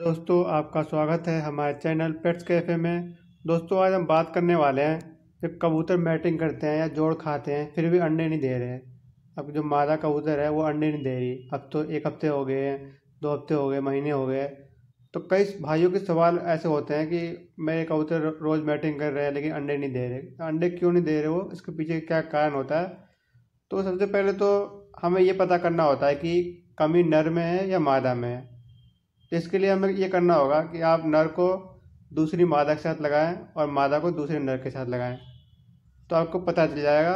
दोस्तों आपका स्वागत है हमारे चैनल पेट्स कैफे में दोस्तों आज हम बात करने वाले हैं जब कबूतर मैटिंग करते हैं या जोड़ खाते हैं फिर भी अंडे नहीं दे रहे हैं अब जो मादा कबूतर है वो अंडे नहीं दे रही अब तो एक हफ्ते हो गए हैं दो हफ्ते हो गए महीने हो गए तो कई भाइयों के सवाल ऐसे होते हैं कि मेरे कबूतर रोज़ मैटिंग कर रहे हैं लेकिन अंडे नहीं दे रहे अंडे क्यों नहीं दे रहे वो इसके पीछे क्या कारण होता है तो सबसे पहले तो हमें ये पता करना होता है कि कमी नर में है या मादा में है तो इसके लिए हमें ये करना होगा कि आप नर को दूसरी मादा के साथ लगाएं और मादा को दूसरे नर के साथ लगाएं तो आपको पता चल जाएगा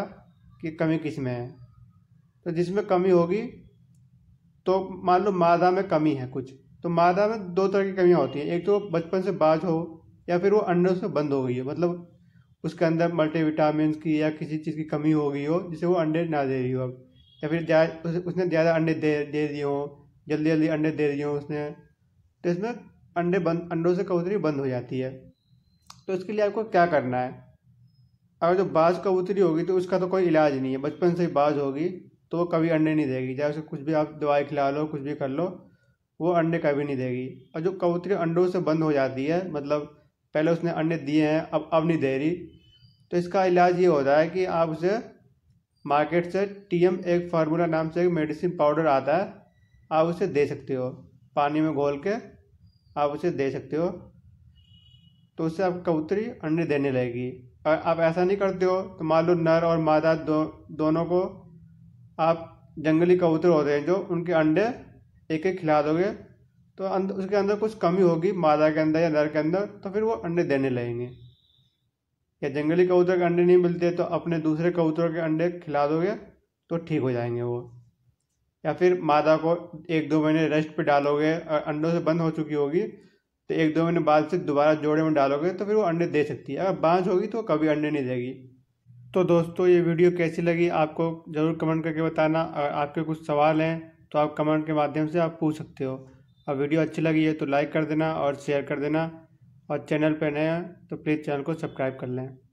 कि कमी किस में है तो जिसमें कमी होगी तो मान लो मादा में कमी है कुछ तो मादा में दो तरह की कमियाँ होती हैं एक तो बचपन से बाज हो या फिर वो अंडे से बंद हो गई है मतलब उसके अंदर मल्टीविटामस की या किसी चीज़ की कमी हो गई हो जिससे वो अंडे ना दे रही हो अब या फिर उसने ज़्यादा अंडे दे दे दिए हो जल्दी जल्दी अंडे दे दिए हों उसने तो इसमें अंडे बंद अंडों से कबूतरी बंद हो जाती है तो इसके लिए आपको क्या करना है अगर जो बाज कबूतरी होगी तो उसका तो कोई इलाज नहीं है बचपन से ही बाज होगी तो वो कभी अंडे नहीं देगी चाहे उसे कुछ भी आप दवाई खिला लो कुछ भी कर लो वो अंडे कभी नहीं देगी और जो कबूतरी अंडों से बंद हो जाती है मतलब पहले उसने अंडे दिए हैं अब अब नहीं दे रही तो इसका इलाज ये होता है कि आप उसे मार्केट से टी एम एक फार्मूला नाम से एक मेडिसिन पाउडर आता है आप उसे दे सकते हो पानी में घोल के आप उसे दे सकते हो तो उससे आप कबूतरी अंडे देने लगेगी और आप ऐसा नहीं करते हो तो मान लो नर और मादा दो दोनों को आप जंगली कबूतर होते हैं जो उनके अंडे एक एक खिला दोगे तो अंदर उसके अंदर कुछ कमी होगी मादा के अंदर या नर के अंदर तो फिर वो अंडे देने लगेंगे या जंगली कबूतर के अंडे नहीं मिलते तो अपने दूसरे कबूतरों के अंडे खिला दोगे तो ठीक हो जाएंगे वो या फिर मादा को एक दो महीने रेस्ट पे डालोगे अंडों से बंद हो चुकी होगी तो एक दो महीने बाद से दोबारा जोड़े में डालोगे तो फिर वो अंडे दे सकती है अगर बाँझ होगी तो कभी अंडे नहीं देगी तो दोस्तों ये वीडियो कैसी लगी आपको ज़रूर कमेंट करके बताना अगर आपके कुछ सवाल हैं तो आप कमेंट के माध्यम से आप पूछ सकते हो और वीडियो अच्छी लगी है तो लाइक कर देना और शेयर कर देना और चैनल पर नए हैं तो प्लीज़ चैनल को सब्सक्राइब कर लें